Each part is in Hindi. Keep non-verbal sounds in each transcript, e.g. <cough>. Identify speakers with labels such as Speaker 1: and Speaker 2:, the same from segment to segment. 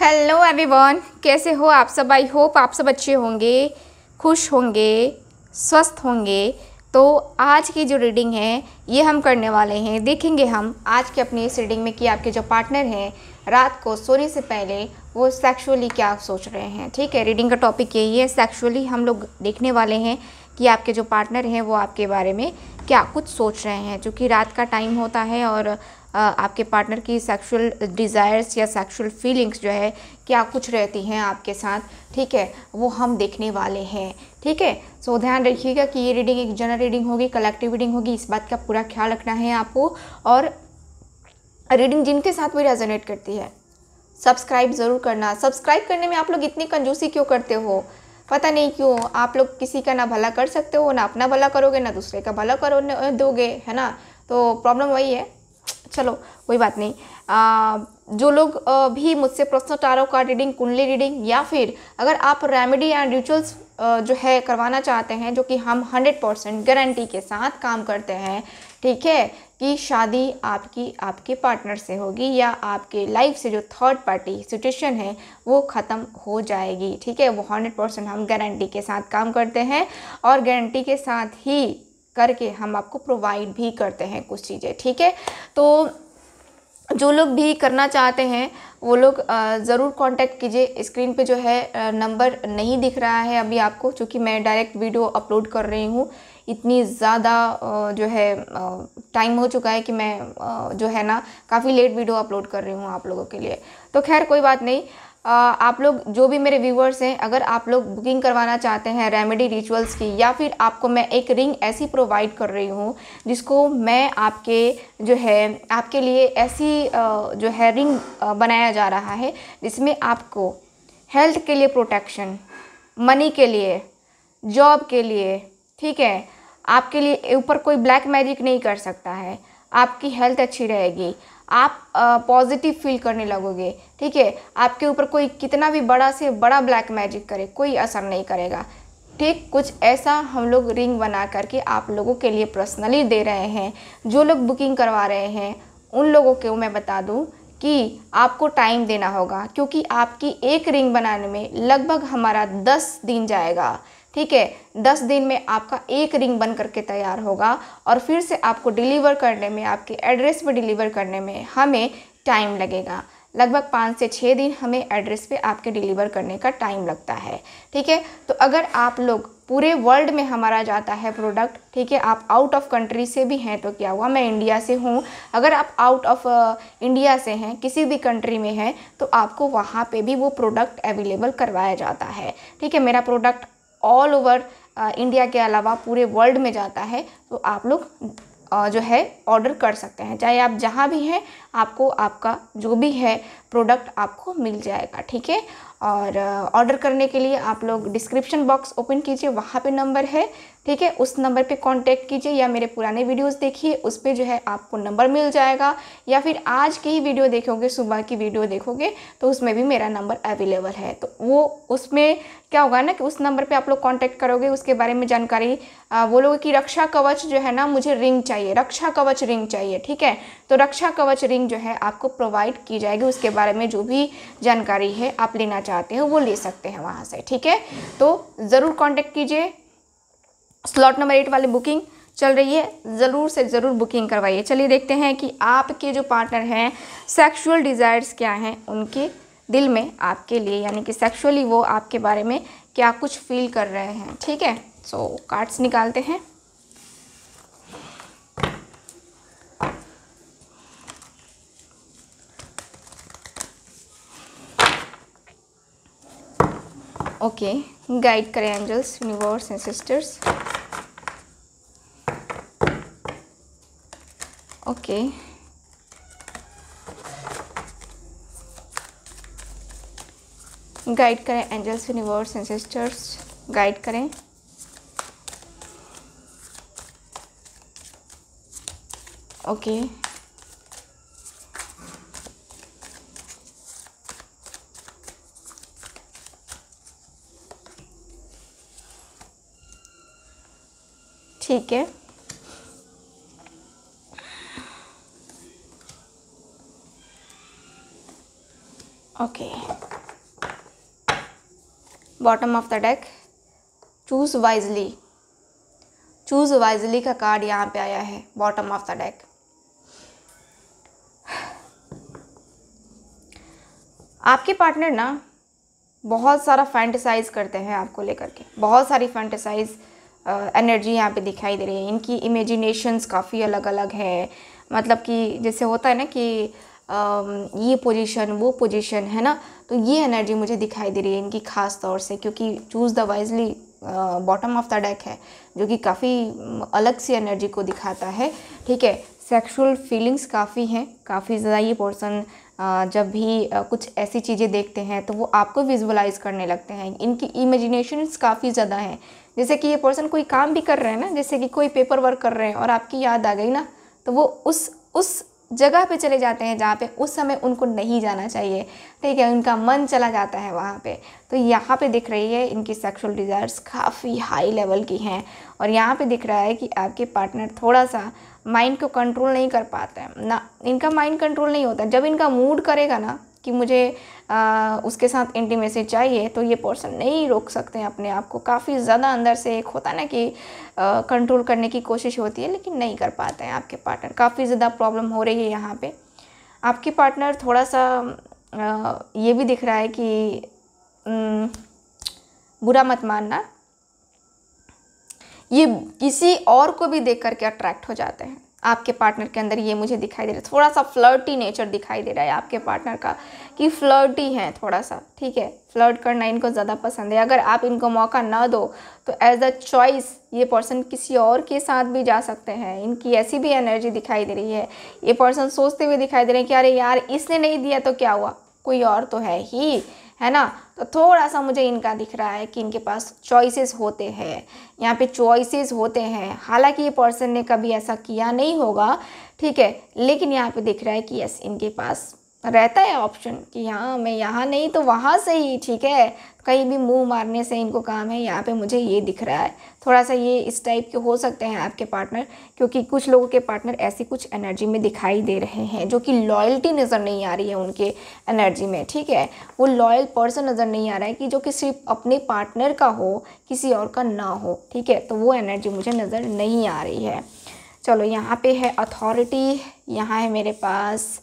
Speaker 1: हेलो एवरीवन कैसे हो आप सब आई होप आप सब अच्छे होंगे खुश होंगे स्वस्थ होंगे तो आज की जो रीडिंग है ये हम करने वाले हैं देखेंगे हम आज के अपनी इस रीडिंग में कि आपके जो पार्टनर हैं रात को सोने से पहले वो सेक्सुअली क्या सोच रहे हैं ठीक है रीडिंग का टॉपिक यही है सेक्सुअली हम लोग देखने वाले हैं कि आपके जो पार्टनर हैं वो आपके बारे में क्या कुछ सोच रहे हैं क्योंकि रात का टाइम होता है और आपके पार्टनर की सेक्सुअल डिज़ायर्स या सेक्सुअल फीलिंग्स जो है क्या कुछ रहती हैं आपके साथ ठीक है वो हम देखने वाले हैं ठीक है सो so, ध्यान रखिएगा कि ये रीडिंग एक जनरल रीडिंग होगी कलेक्टिव रीडिंग होगी इस बात का पूरा ख्याल रखना है आपको और रीडिंग जिनके साथ भी रेजोनेट करती है सब्सक्राइब ज़रूर करना सब्सक्राइब करने में आप लोग इतनी कंजूसी क्यों करते हो पता नहीं क्यों आप लोग किसी का ना भला कर सकते हो ना अपना भला करोगे ना दूसरे का भला करो दोगे है ना तो प्रॉब्लम वही है चलो कोई बात नहीं आ, जो लोग भी मुझसे प्रश्न टारो का रीडिंग कुंडली रीडिंग या फिर अगर आप रेमेडी एंड रिचुअल्स जो है करवाना चाहते हैं जो कि हम 100 परसेंट गारंटी के साथ काम करते हैं ठीक है कि शादी आपकी आपके पार्टनर से होगी या आपके लाइफ से जो थर्ड पार्टी सिचुएशन है वो ख़त्म हो जाएगी ठीक है वो हंड्रेड परसेंट हम गारंटी के साथ काम करते हैं और गारंटी के साथ ही करके हम आपको प्रोवाइड भी करते हैं कुछ चीज़ें ठीक है तो जो लोग भी करना चाहते हैं वो लोग ज़रूर कांटेक्ट कीजिए स्क्रीन पे जो है नंबर नहीं दिख रहा है अभी आपको क्योंकि मैं डायरेक्ट वीडियो अपलोड कर रही हूँ इतनी ज़्यादा जो है टाइम हो चुका है कि मैं जो है ना काफ़ी लेट वीडियो अपलोड कर रही हूँ आप लोगों के लिए तो खैर कोई बात नहीं आप लोग जो भी मेरे व्यूवर्स हैं अगर आप लोग बुकिंग करवाना चाहते हैं रेमेडी रिचुअल्स की या फिर आपको मैं एक रिंग ऐसी प्रोवाइड कर रही हूँ जिसको मैं आपके जो है आपके लिए ऐसी जो है रिंग बनाया जा रहा है जिसमें आपको हेल्थ के लिए प्रोटेक्शन मनी के लिए जॉब के लिए ठीक है आपके लिए ऊपर कोई ब्लैक मैजिक नहीं कर सकता है आपकी हेल्थ अच्छी रहेगी आप पॉजिटिव फील करने लगोगे ठीक है आपके ऊपर कोई कितना भी बड़ा से बड़ा ब्लैक मैजिक करे कोई असर नहीं करेगा ठीक कुछ ऐसा हम लोग रिंग बना करके आप लोगों के लिए पर्सनली दे रहे हैं जो लोग बुकिंग करवा रहे हैं उन लोगों को मैं बता दूँ कि आपको टाइम देना होगा क्योंकि आपकी एक रिंग बनाने में लगभग हमारा दस दिन जाएगा ठीक है दस दिन में आपका एक रिंग बन करके तैयार होगा और फिर से आपको डिलीवर करने में आपके एड्रेस पर डिलीवर करने में हमें टाइम लगेगा लगभग पाँच से छः दिन हमें एड्रेस पे आपके डिलीवर करने का टाइम लगता है ठीक है तो अगर आप लोग पूरे वर्ल्ड में हमारा जाता है प्रोडक्ट ठीक है आप आउट ऑफ कंट्री से भी हैं तो क्या हुआ मैं इंडिया से हूँ अगर आप आउट ऑफ इंडिया से हैं किसी भी कंट्री में हैं तो आपको वहाँ पे भी वो प्रोडक्ट अवेलेबल करवाया जाता है ठीक है मेरा प्रोडक्ट ऑल ओवर इंडिया के अलावा पूरे वर्ल्ड में जाता है तो आप लोग uh, जो है ऑर्डर कर सकते हैं चाहे आप जहाँ भी हैं आपको आपका जो भी है प्रोडक्ट आपको मिल जाएगा ठीक है और ऑर्डर uh, करने के लिए आप लोग डिस्क्रिप्शन बॉक्स ओपन कीजिए वहाँ पे नंबर है ठीक है उस नंबर पे कांटेक्ट कीजिए या मेरे पुराने वीडियोस देखिए उस पर जो है आपको नंबर मिल जाएगा या फिर आज की ही वीडियो देखोगे सुबह की वीडियो देखोगे तो उसमें भी मेरा नंबर अवेलेबल है तो वो उसमें क्या होगा ना कि उस नंबर पे आप लोग कांटेक्ट करोगे उसके बारे में जानकारी वो लोग कि रक्षा कवच जो है ना मुझे रिंग चाहिए रक्षा कवच रिंग चाहिए ठीक है तो रक्षा कवच रिंग जो है आपको प्रोवाइड की जाएगी उसके बारे में जो भी जानकारी है आप लेना चाहते हो वो ले सकते हैं वहाँ से ठीक है तो ज़रूर कॉन्टेक्ट कीजिए स्लॉट नंबर एट वाली बुकिंग चल रही है ज़रूर से ज़रूर बुकिंग करवाइए चलिए देखते हैं कि आपके जो पार्टनर हैं सेक्सुअल डिज़ायर्स क्या हैं उनके दिल में आपके लिए यानी कि सेक्सुअली वो आपके बारे में क्या कुछ फील कर रहे हैं ठीक है सो so, कार्ड्स निकालते हैं ओके गाइड करें angels universe and sisters okay guide करें एंजल्स यूनिवर्स एंसेस्टर्स गाइड करें ओके ठीक है okay bottom of the deck choose wisely choose wisely का कार्ड यहाँ पे आया है bottom of the deck आपके पार्टनर ना बहुत सारा फैंटिसाइज करते हैं आपको लेकर के बहुत सारी फैंटिसाइज एनर्जी uh, यहाँ पे दिखाई दे रही है इनकी इमेजिनेशंस काफ़ी अलग अलग है मतलब कि जैसे होता है ना कि ये पोजीशन वो पोजीशन है ना तो ये एनर्जी मुझे दिखाई दे रही है इनकी खास तौर से क्योंकि choose the wisely bottom of the deck है जो कि काफ़ी अलग सी एनर्जी को दिखाता है ठीक है सेक्सुअल फीलिंग्स काफ़ी हैं काफ़ी ज़्यादा ये पर्सन जब भी कुछ ऐसी चीज़ें देखते हैं तो वो आपको विजुअलाइज़ करने लगते हैं इनकी इमेजिनेशंस काफ़ी ज़्यादा हैं जैसे कि ये पर्सन कोई काम भी कर रहे हैं ना जैसे कि कोई पेपर वर्क कर रहे हैं और आपकी याद आ गई ना तो वो उस उस जगह पे चले जाते हैं जहाँ पे उस समय उनको नहीं जाना चाहिए ठीक है उनका मन चला जाता है वहाँ पे तो यहाँ पे दिख रही है इनकी सेक्सुअल डिज़ायर्स काफ़ी हाई लेवल की हैं और यहाँ पे दिख रहा है कि आपके पार्टनर थोड़ा सा माइंड को कंट्रोल नहीं कर पाते हैं ना इनका माइंड कंट्रोल नहीं होता जब इनका मूड करेगा ना कि मुझे आ, उसके साथ इंटीमेसी चाहिए तो ये पर्सन नहीं रोक सकते हैं अपने आप को काफ़ी ज़्यादा अंदर से एक होता ना कि कंट्रोल करने की कोशिश होती है लेकिन नहीं कर पाते हैं आपके पार्टनर काफ़ी ज़्यादा प्रॉब्लम हो रही है यहाँ पे आपके पार्टनर थोड़ा सा आ, ये भी दिख रहा है कि न, बुरा मत मानना ये किसी और को भी देख करके अट्रैक्ट हो जाते हैं आपके पार्टनर के अंदर ये मुझे दिखाई दे रहा है थोड़ा सा फ्लर्टी नेचर दिखाई दे रहा है आपके पार्टनर का कि फ्लर्टी हैं थोड़ा सा ठीक है फ्लर्ट करना इनको ज़्यादा पसंद है अगर आप इनको मौका ना दो तो एज अ चॉइस ये पर्सन किसी और के साथ भी जा सकते हैं इनकी ऐसी भी एनर्जी दिखाई दे रही है ये पर्सन सोचते हुए दिखाई दे रहे हैं कि अरे यार इसने नहीं दिया तो क्या हुआ कोई और तो है ही है ना तो थोड़ा सा मुझे इनका दिख रहा है कि इनके पास चॉइसेस होते हैं यहाँ पे चॉइसेस होते हैं हालांकि ये पर्सन ने कभी ऐसा किया नहीं होगा ठीक है लेकिन यहाँ पे दिख रहा है कि यस इनके पास रहता है ऑप्शन कि हाँ मैं यहाँ नहीं तो वहाँ से ही ठीक है कहीं भी मुंह मारने से इनको काम है यहाँ पे मुझे ये दिख रहा है थोड़ा सा ये इस टाइप के हो सकते हैं आपके पार्टनर क्योंकि कुछ लोगों के पार्टनर ऐसी कुछ एनर्जी में दिखाई दे रहे हैं जो कि लॉयल्टी नज़र नहीं आ रही है उनके एनर्जी में ठीक है वो लॉयल पर्सन नज़र नहीं आ रहा है कि जो कि सिर्फ अपने पार्टनर का हो किसी और का ना हो ठीक है तो वो एनर्जी मुझे नज़र नहीं आ रही है चलो यहाँ पर है अथॉरिटी यहाँ है मेरे पास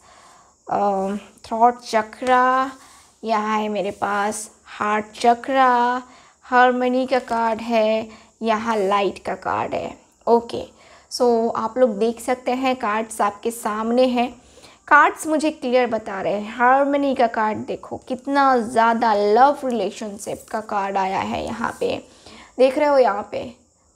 Speaker 1: थ्रॉट चक्रा यहाँ है मेरे पास हार्ट चक्रा हारमनी का कार्ड है यहाँ लाइट का कार्ड है ओके सो so, आप लोग देख सकते हैं कार्ड्स आपके सामने हैं कार्ड्स मुझे क्लियर बता रहे हैं हारमनी का कार्ड देखो कितना ज़्यादा लव रिलेशनशिप का कार्ड आया है यहाँ पे देख रहे हो यहाँ पे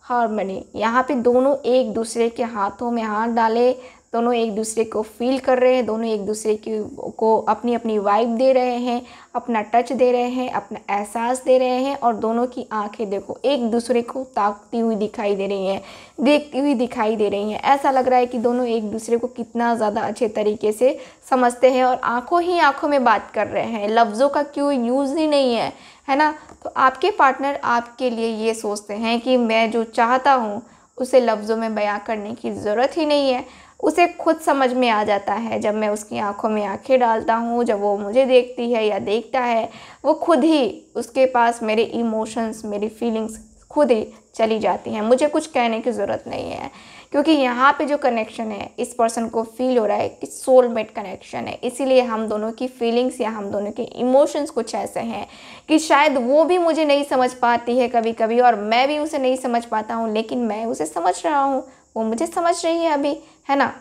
Speaker 1: हारमनी यहाँ पे दोनों एक दूसरे के हाथों में हाथ डाले दोनों एक दूसरे को फील कर रहे हैं दोनों एक दूसरे की को अपनी अपनी वाइब दे रहे हैं अपना टच दे रहे हैं अपना एहसास दे रहे हैं और दोनों की आंखें देखो एक दूसरे को ताकती हुई दिखाई दे रही हैं देखती हुई दिखाई दे रही हैं ऐसा लग रहा है कि दोनों एक दूसरे को कितना ज़्यादा अच्छे तरीके से समझते हैं और आँखों ही आँखों में बात कर रहे हैं लफ्ज़ों का क्यों यूज़ ही नहीं है है ना तो आपके पार्टनर आपके लिए ये सोचते हैं कि मैं जो चाहता हूँ उसे लफ्ज़ों में बयां करने की ज़रूरत ही नहीं है उसे खुद समझ में आ जाता है जब मैं उसकी आंखों में आंखें डालता हूँ जब वो मुझे देखती है या देखता है वो खुद ही उसके पास मेरे इमोशंस मेरी फीलिंग्स खुद ही चली जाती हैं मुझे कुछ कहने की ज़रूरत नहीं है क्योंकि यहाँ पे जो कनेक्शन है इस पर्सन को फील हो रहा है कि सोलमेट कनेक्शन है इसीलिए हम दोनों की फीलिंग्स या हम दोनों के इमोशंस कुछ ऐसे हैं कि शायद वो भी मुझे नहीं समझ पाती है कभी कभी और मैं भी उसे नहीं समझ पाता हूँ लेकिन मैं उसे समझ रहा हूँ वो मुझे समझ रही है अभी है ना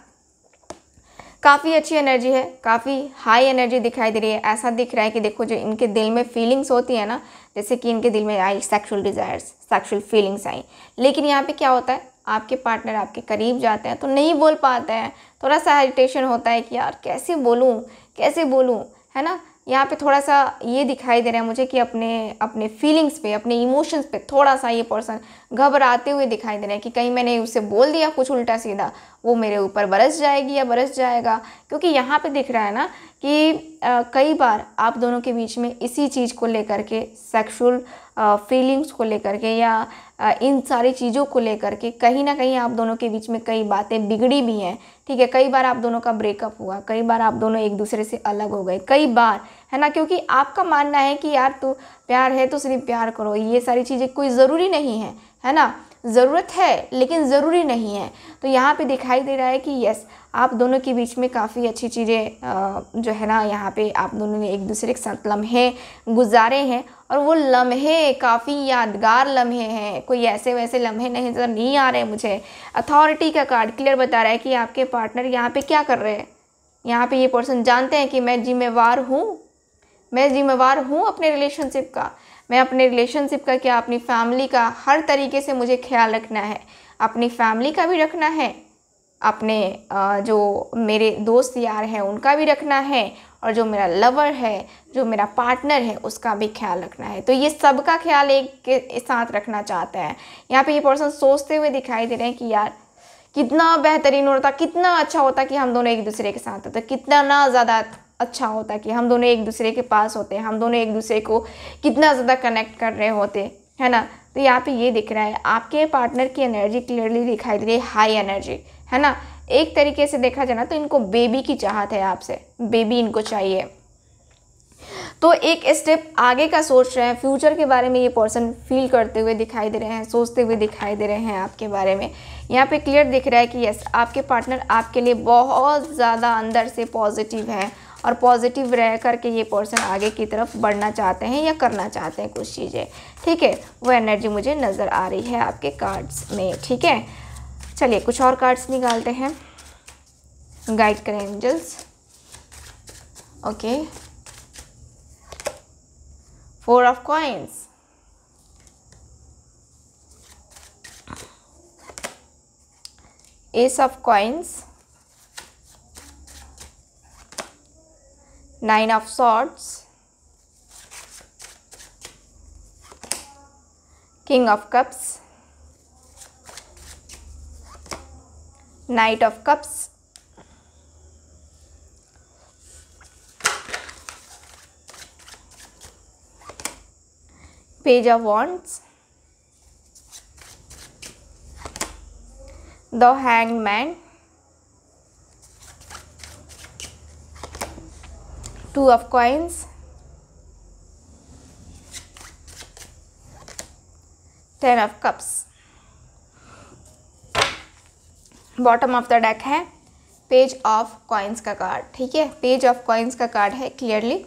Speaker 1: काफ़ी अच्छी एनर्जी है काफ़ी हाई एनर्जी दिखाई दे रही है ऐसा दिख रहा है कि देखो जो इनके दिल में फीलिंग्स होती है ना जैसे कि इनके दिल में आई सेक्सुअल डिज़ायर्स सेक्सुअल फीलिंग्स आई लेकिन यहाँ पे क्या होता है आपके पार्टनर आपके करीब जाते हैं तो नहीं बोल पाते हैं थोड़ा सा हेजिटेशन होता है कि यार कैसे बोलूँ कैसे बोलूँ है ना यहाँ पे थोड़ा सा ये दिखाई दे रहा है मुझे कि अपने अपने फीलिंग्स पे अपने इमोशंस पे थोड़ा सा ये पर्सन घबराते हुए दिखाई दे रहे हैं कि कहीं मैंने उसे बोल दिया कुछ उल्टा सीधा वो मेरे ऊपर बरस जाएगी या बरस जाएगा क्योंकि यहाँ पे दिख रहा है ना कि आ, कई बार आप दोनों के बीच में इसी चीज़ को लेकर के सेक्सुअल फीलिंग्स को लेकर के या आ, इन सारी चीज़ों को लेकर के कहीं ना कहीं आप दोनों के बीच में कई बातें बिगड़ी भी हैं ठीक है कई बार आप दोनों का ब्रेकअप हुआ कई बार आप दोनों एक दूसरे से अलग हो गए कई बार है ना क्योंकि आपका मानना है कि यार तो प्यार है तो सिर्फ प्यार करो ये सारी चीज़ें कोई ज़रूरी नहीं है है ना ज़रूरत है लेकिन ज़रूरी नहीं है तो यहाँ पे दिखाई दे रहा है कि यस आप दोनों के बीच में काफ़ी अच्छी चीज़ें जो है ना यहाँ पे आप दोनों ने एक दूसरे के साथ लम्हे गुजारे हैं और वो लम्हे काफ़ी यादगार लम्हे हैं कोई ऐसे वैसे लम्हे नहीं नज़र नहीं आ रहे मुझे अथॉरिटी का कार्ड क्लियर बता रहा है कि आपके पार्टनर यहाँ पर क्या कर रहे हैं यहाँ पर ये पर्सन जानते हैं कि मैं जिम्मेवार हूँ मैं जिम्मेवार हूँ अपने रिलेशनशिप का मैं अपने रिलेशनशिप का क्या अपनी फैमिली का हर तरीके से मुझे ख्याल रखना है अपनी फैमिली का भी रखना है अपने जो मेरे दोस्त यार हैं उनका भी रखना है और जो मेरा लवर है जो मेरा पार्टनर है उसका भी ख्याल रखना है तो ये सब का ख्याल एक के साथ रखना चाहता है यहाँ पे ये पर्सन सोचते हुए दिखाई दे रहे हैं कि यार कितना बेहतरीन होता कितना अच्छा होता कि हम दोनों एक दूसरे के साथ होते कितना ना ज़्यादा अच्छा होता कि हम दोनों एक दूसरे के पास होते हम दोनों एक दूसरे को कितना ज़्यादा कनेक्ट कर रहे होते है ना तो यहाँ पे ये दिख रहा है आपके पार्टनर की एनर्जी क्लियरली दिखाई दे रही है हाई एनर्जी है ना एक तरीके से देखा जाए ना तो इनको बेबी की चाहत है आपसे बेबी इनको चाहिए तो एक स्टेप आगे का सोच रहे हैं फ्यूचर के बारे में ये पर्सन फील करते हुए दिखाई दे रहे हैं सोचते हुए दिखाई दे रहे हैं आपके बारे में यहाँ पे क्लियर दिख रहा है कि यस आपके पार्टनर आपके लिए बहुत ज़्यादा अंदर से पॉजिटिव है और पॉजिटिव रह करके ये पर्सन आगे की तरफ बढ़ना चाहते हैं या करना चाहते हैं कुछ चीज़ें ठीक है वो एनर्जी मुझे नज़र आ रही है आपके कार्ड्स में ठीक है चलिए कुछ और कार्ड्स निकालते हैं गाइड करें angels okay four of coins ace of coins nine of swords king of cups knight of cups page of wands the hanged man two of coins, ten of cups. Bottom of the deck है पेज ऑफ कॉइन्स का कार्ड ठीक है पेज ऑफ कॉइन्स का कार्ड है क्लियरली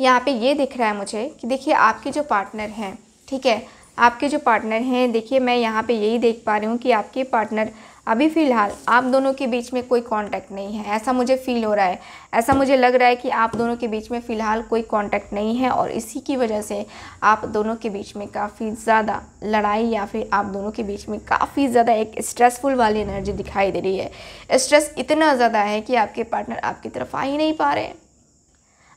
Speaker 1: यहाँ पे ये दिख रहा है मुझे कि देखिए आपके जो पार्टनर हैं ठीक है आपके जो पार्टनर हैं देखिए मैं यहाँ पे यही देख पा रही हूँ कि आपके पार्टनर अभी फ़िलहाल आप दोनों के बीच में कोई कांटेक्ट नहीं है ऐसा मुझे फ़ील हो रहा है ऐसा मुझे लग रहा है कि आप दोनों के बीच में फ़िलहाल कोई कांटेक्ट नहीं है और इसी की वजह से आप दोनों के बीच में काफ़ी ज़्यादा लड़ाई या फिर आप दोनों के बीच में काफ़ी ज़्यादा एक स्ट्रेसफुल वाली एनर्जी दिखाई दे रही है स्ट्रेस इतना ज़्यादा है कि आपके पार्टनर आपकी तरफ आ ही नहीं पा रहे हैं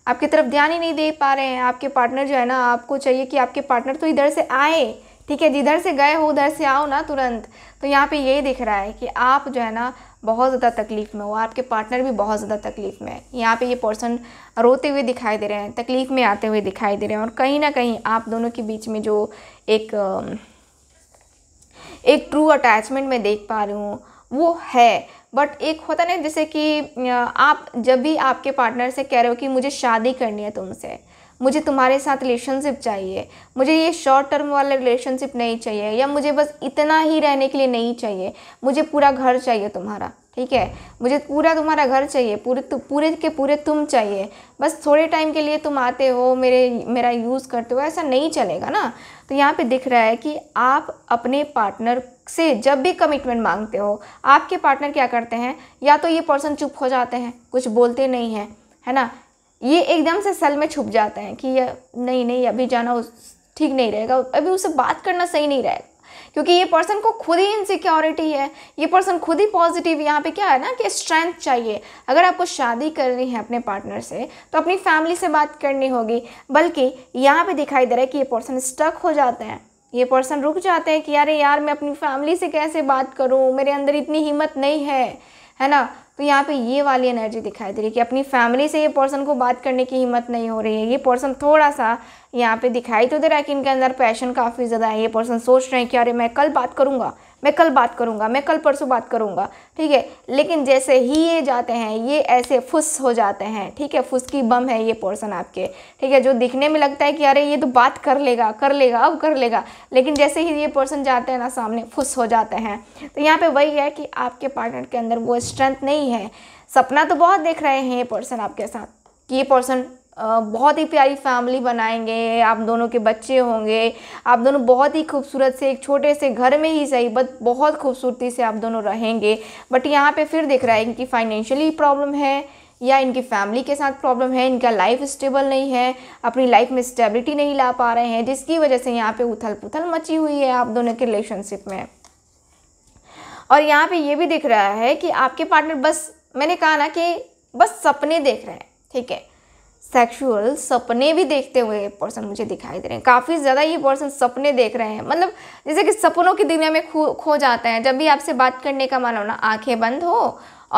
Speaker 1: आपकी तरफ ध्यान ही नहीं दे पा रहे हैं आपके पार्टनर जो है ना आपको चाहिए कि आपके पार्टनर तो इधर से आए ठीक है जिधर से गए हो उधर से आओ ना तुरंत तो यहाँ पे यही दिख रहा है कि आप जो है ना बहुत ज़्यादा तकलीफ़ में हो आपके पार्टनर भी बहुत ज़्यादा तकलीफ़ में है यहाँ पे ये पर्सन रोते हुए दिखाई दे रहे हैं तकलीफ़ में आते हुए दिखाई दे रहे हैं और कहीं ना कहीं आप दोनों के बीच में जो एक एक ट्रू अटैचमेंट में देख पा रही हूँ वो है बट एक होता ना जैसे कि आप जब भी आपके पार्टनर से कह रहे हो कि मुझे शादी करनी है तुमसे मुझे तुम्हारे साथ रिलेशनशिप चाहिए मुझे ये शॉर्ट टर्म वाला रिलेशनशिप नहीं चाहिए या मुझे बस इतना ही रहने के लिए नहीं चाहिए मुझे पूरा घर चाहिए तुम्हारा ठीक है मुझे पूरा तुम्हारा घर चाहिए पूरे तु, पूरे के पूरे तुम चाहिए बस थोड़े टाइम के लिए तुम आते हो मेरे मेरा यूज़ करते हो ऐसा नहीं चलेगा ना तो यहाँ पे दिख रहा है कि आप अपने पार्टनर से जब भी कमिटमेंट मांगते हो आपके पार्टनर क्या करते हैं या तो ये पर्सन चुप हो जाते हैं कुछ बोलते नहीं हैं है ना ये एकदम से सेल में छुप जाते हैं कि ये नहीं नहीं अभी जाना ठीक नहीं रहेगा अभी उसे बात करना सही नहीं रहेगा क्योंकि ये पर्सन को खुद ही इनसिक्योरिटी है ये पर्सन खुद ही पॉजिटिव यहाँ पे क्या है ना कि स्ट्रेंथ चाहिए अगर आपको शादी करनी है अपने पार्टनर से तो अपनी फैमिली से बात करनी होगी बल्कि यहाँ पे दिखाई दे रहा है कि ये पर्सन स्टक हो जाते हैं ये पर्सन रुक जाते हैं कि यार यार मैं अपनी फैमिली से कैसे बात करूँ मेरे अंदर इतनी हिम्मत नहीं है है ना तो यहाँ पे ये वाली एनर्जी दिखाई दे रही है कि अपनी फैमिली से ये पर्सन को बात करने की हिम्मत नहीं हो रही है ये पर्सन थोड़ा सा यहाँ पे दिखाई तो दे रहा है कि इनके अंदर पैशन काफ़ी ज़्यादा है ये पर्सन सोच रहे हैं कि अरे मैं कल बात करूँगा मैं कल बात करूँगा मैं कल परसों बात करूँगा ठीक है लेकिन जैसे ही ये जाते हैं ये ऐसे फुस हो जाते हैं ठीक है फुस की बम है ये पोर्सन आपके ठीक है जो दिखने में लगता है कि अरे ये तो बात कर लेगा कर लेगा अब कर लेगा लेकिन जैसे ही ये पोर्सन जाते हैं ना सामने फुस हो जाते हैं तो यहाँ पर वही है कि आपके पार्टनर के अंदर वो स्ट्रेंथ नहीं है सपना तो बहुत देख रहे हैं ये पर्सन आपके साथ कि ये पर्सन बहुत ही प्यारी फैमिली बनाएंगे आप दोनों के बच्चे होंगे आप दोनों बहुत ही खूबसूरत से एक छोटे से घर में ही सही बट बहुत खूबसूरती से आप दोनों रहेंगे बट यहाँ पे फिर दिख रहा है इनकी फाइनेंशियली प्रॉब्लम है या इनकी फैमिली के साथ प्रॉब्लम है इनका लाइफ स्टेबल नहीं है अपनी लाइफ में स्टेबिलिटी नहीं ला पा रहे हैं जिसकी वजह से यहाँ पर उथल पुथल मची हुई है आप दोनों के रिलेशनशिप में और यहाँ पर ये भी दिख रहा है कि आपके पार्टनर बस मैंने कहा ना कि बस सपने देख रहे हैं ठीक है सेक्सुअल सपने भी देखते हुए पर्सन मुझे दिखाई दे रहे हैं काफ़ी ज़्यादा ये पर्सन सपने देख रहे हैं मतलब जैसे कि सपनों की दुनिया में खो खो जाते हैं जब भी आपसे बात करने का मन हो ना आंखें बंद हो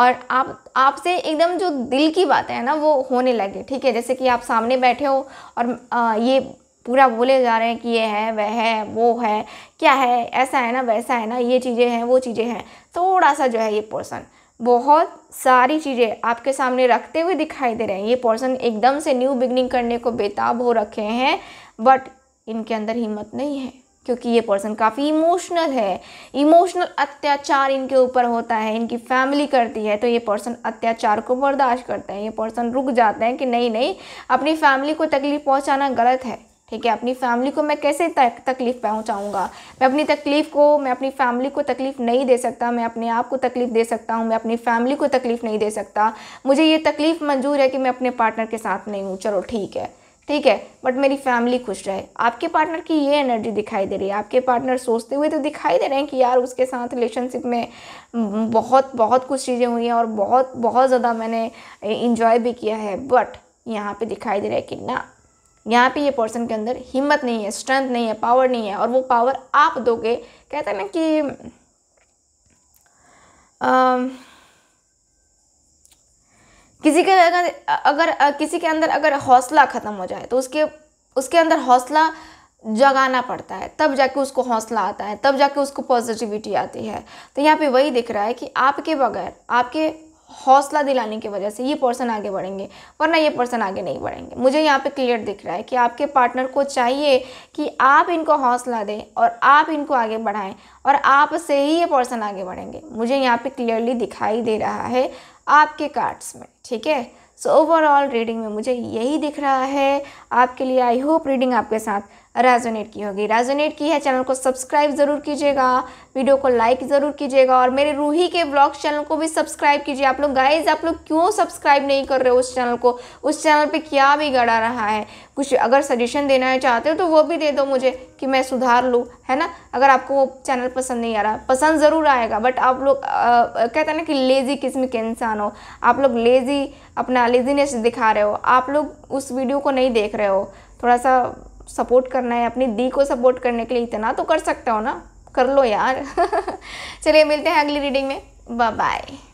Speaker 1: और आप आपसे एकदम जो दिल की बातें हैं ना वो होने लगे ठीक है जैसे कि आप सामने बैठे हो और आ, ये पूरा बोले जा रहे हैं कि ये है वह है वो है क्या है ऐसा है ना वैसा है ना ये चीज़ें हैं वो चीज़ें हैं थोड़ा सा जो है ये पर्सन बहुत सारी चीज़ें आपके सामने रखते हुए दिखाई दे रहे हैं ये पर्सन एकदम से न्यू बिगनिंग करने को बेताब हो रखे हैं बट इनके अंदर हिम्मत नहीं है क्योंकि ये पर्सन काफ़ी इमोशनल है इमोशनल अत्याचार इनके ऊपर होता है इनकी फैमिली करती है तो ये पर्सन अत्याचार को बर्दाश्त करते हैं ये पर्सन रुक जाते हैं कि नहीं नहीं अपनी फैमिली को तकलीफ पहुंचाना गलत है ठीक है अपनी फैमिली को मैं कैसे तक, तकलीफ़ पहुंचाऊंगा मैं अपनी तकलीफ़ को मैं अपनी फैमिली को तकलीफ़ नहीं दे सकता मैं अपने आप को तकलीफ़ दे सकता हूं मैं अपनी फैमिली को तकलीफ़ नहीं दे सकता मुझे ये तकलीफ़ मंजूर है कि मैं अपने पार्टनर के साथ नहीं हूँ चलो ठीक है ठीक है बट मेरी फैमिली खुश रहे आपके पार्टनर की ये एनर्जी दिखाई दे रही है आपके पार्टनर सोचते हुए तो दिखाई दे रहे हैं कि यार उसके साथ रिलेशनशिप में बहुत बहुत कुछ चीज़ें हुई हैं और बहुत बहुत ज़्यादा मैंने इन्जॉय भी किया है बट यहाँ पे दिखाई दे रहा है कि ना यहाँ पे ये पर्सन के अंदर हिम्मत नहीं है स्ट्रेंथ नहीं है पावर नहीं है और वो पावर आप दोगे कहते हैं ना कि किसी के अगर अगर किसी के अंदर अगर हौसला ख़त्म हो जाए तो उसके उसके अंदर हौसला जगाना पड़ता है तब जाके उसको हौसला आता है तब जाके उसको पॉजिटिविटी आती है तो यहाँ पे वही दिख रहा है कि आपके बगैर आपके हौसला दिलाने की वजह से ये पर्सन आगे बढ़ेंगे वरना ये पर्सन आगे नहीं बढ़ेंगे मुझे यहाँ पे क्लियर दिख रहा है कि आपके पार्टनर को चाहिए कि आप इनको हौसला दें और आप इनको आगे बढ़ाएं और आप से ही ये पर्सन आगे बढ़ेंगे मुझे यहाँ पे क्लियरली दिखाई दे रहा है आपके कार्ड्स में ठीक है सो ओवरऑल रीडिंग में मुझे यही दिख रहा है आपके लिए आई होप रीडिंग आपके साथ रेजोनेट की होगी रेजोनेट की है चैनल को सब्सक्राइब ज़रूर कीजिएगा वीडियो को लाइक ज़रूर कीजिएगा और मेरे रूही के ब्लॉग चैनल को भी सब्सक्राइब कीजिए आप लोग गाइज आप लोग क्यों सब्सक्राइब नहीं कर रहे हो उस चैनल को उस चैनल पे क्या बिगड़ा रहा है कुछ अगर सजेशन देना है चाहते हो तो वो भी दे दो मुझे कि मैं सुधार लूँ है ना अगर आपको वो चैनल पसंद नहीं आ रहा पसंद ज़रूर आएगा बट आप लोग कहते हैं ना कि लेज़ी किस्म के इंसान हो आप लोग लेज़ी अपना लेज़ीनेस दिखा रहे हो आप लोग उस वीडियो को नहीं देख रहे हो थोड़ा सा सपोर्ट करना है अपनी दी को सपोर्ट करने के लिए इतना तो कर सकता हो ना कर लो यार <laughs> चलिए मिलते हैं अगली रीडिंग में बाय